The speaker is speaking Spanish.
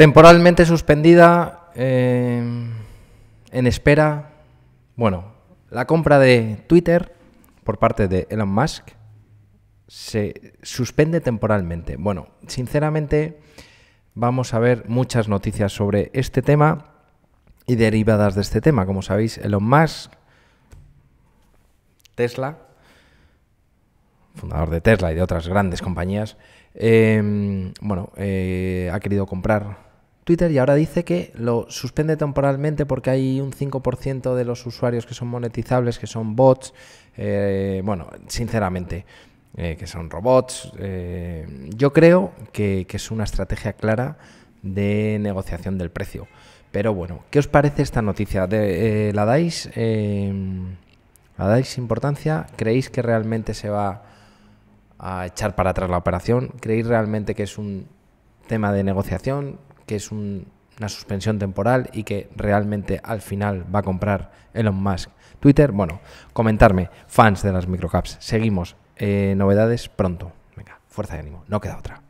Temporalmente suspendida, eh, en espera, bueno, la compra de Twitter por parte de Elon Musk se suspende temporalmente. Bueno, sinceramente vamos a ver muchas noticias sobre este tema y derivadas de este tema. Como sabéis, Elon Musk, Tesla, fundador de Tesla y de otras grandes compañías, eh, bueno, eh, ha querido comprar y ahora dice que lo suspende temporalmente porque hay un 5% de los usuarios que son monetizables, que son bots. Eh, bueno, sinceramente, eh, que son robots. Eh, yo creo que, es una estrategia clara de negociación del precio. Pero bueno, ¿qué os parece esta noticia? De, ¿La dais? ¿La dais importancia? ¿Creéis que realmente se va a echar para atrás la operación? ¿Creéis realmente que es un tema de negociación? que es una suspensión temporal y que realmente al final va a comprar Elon Musk. Twitter, bueno, comentarme, fans de las microcaps. Seguimos. Eh, novedades pronto. Venga, fuerza de ánimo. No queda otra.